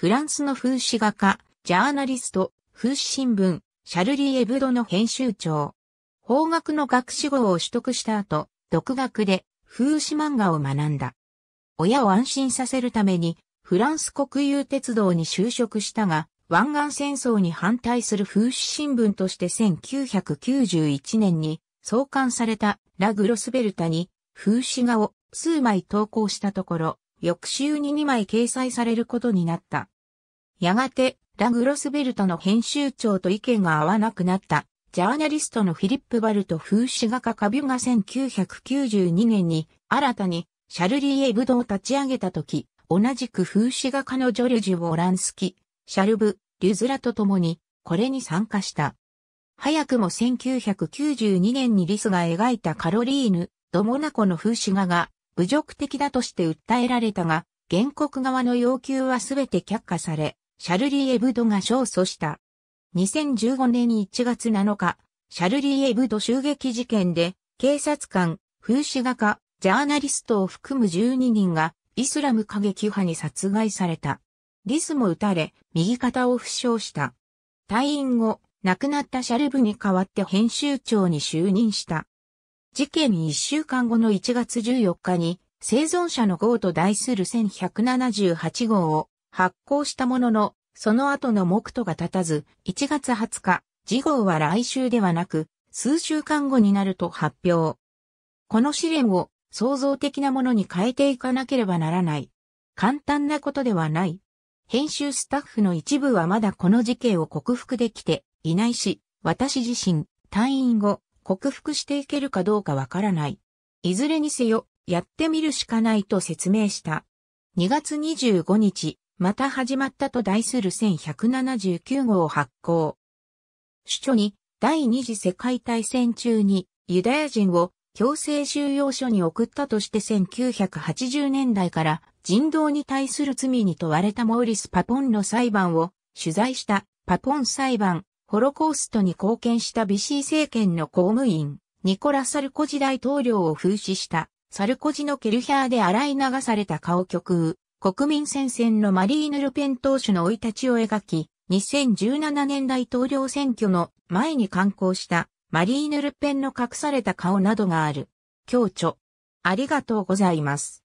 フランスの風刺画家、ジャーナリスト、風刺新聞、シャルリー・エブドの編集長。法学の学士号を取得した後、独学で風刺漫画を学んだ。親を安心させるために、フランス国有鉄道に就職したが、湾岸戦争に反対する風刺新聞として1991年に創刊されたラグロスベルタに風刺画を数枚投稿したところ、翌週に2枚掲載されることになった。やがて、ラグロスベルトの編集長と意見が合わなくなった、ジャーナリストのフィリップ・バルト・風刺画家カビュが1992年に、新たに、シャルリー・エブドを立ち上げた時、同じく風刺画家のジョルジュ・オランスキ、シャルブ、リュズラと共に、これに参加した。早くも1992年にリスが描いたカロリーヌ、ドモナコの風刺画が侮辱的だとして訴えられたが、原告側の要求はすべて却下され、シャルリー・エブドが勝訴した。2015年1月7日、シャルリー・エブド襲撃事件で、警察官、風刺画家、ジャーナリストを含む12人が、イスラム過激派に殺害された。リスも撃たれ、右肩を負傷した。退院後、亡くなったシャルブに代わって編集長に就任した。事件1週間後の1月14日に、生存者の号と題する1178号を発行したものの、その後の目途が立たず、1月20日、次号は来週ではなく、数週間後になると発表。この試練を創造的なものに変えていかなければならない。簡単なことではない。編集スタッフの一部はまだこの事件を克服できていないし、私自身、退院後、克服していけるかどうかわからない。いずれにせよ、やってみるしかないと説明した。2月25日、また始まったと題する1179号を発行。主著に、第二次世界大戦中にユダヤ人を強制収容所に送ったとして1980年代から人道に対する罪に問われたモーリス・パポンの裁判を取材したパポン裁判ホロコーストに貢献したビシー政権の公務員、ニコラ・サルコジ大統領を風刺した、サルコジのケルヒャーで洗い流された顔曲、国民戦線のマリーヌ・ルペン党首の生い立ちを描き、2017年大統領選挙の前に刊行したマリーヌ・ルペンの隠された顔などがある。共著。ありがとうございます。